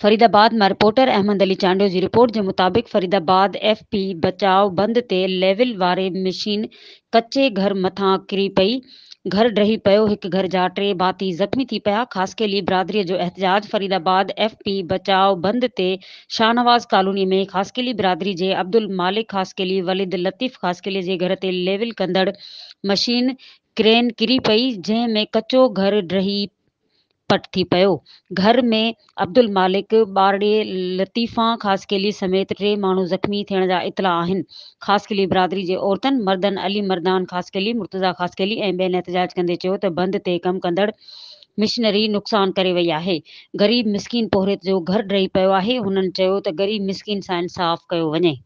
फरीदाबाद में रिपोर्टर अहमद अली चांडो की रिपोर्ट के मुताबिक फरीदाबाद एफ पी बचाव बंद ते लेवल वाले मशीन कच्चे घर मथा किरी पई घर डही पो एक घर जा टे भाती ज़ख़्मी थी पाया खास के लिए बिरादरीअ जो एहतजाज फरीदाबाद एफ पी बचाव बंद से शाहनवाज़ कॉलोनी में खास के लिए बिरादरी के अब्दुल मालिक खास के लिए वलिद लतीफ़ खास के लिए घर ते लेवल कदड़ मशीन क्रेन किरी पई जैमें कच्चो घर डही पट थी पियो घर में अब्दुल मालिक बारड़े लतीफ़ा ख़ासि ख़ासकेली समेत टे माण्हू ज़ख़्मी थियण जा इतला आहिनि ख़ासि किली बिरादरी जे औरतनि मर्दनि अली मर्दान ख़ासि मुर्तज़ा ख़ासि ख़ासकेल ऐं ॿियनि एतिजाज कंदे चयो त बंदि ते कमु कंदड़ मिशनरी नुक़सानु करे वई आहे ग़रीब मिसकिन पोहरेत जो घरु रही पियो आहे हुननि चयो त ग़रीब मिसकिन सां इंसाफ़ु कयो वञे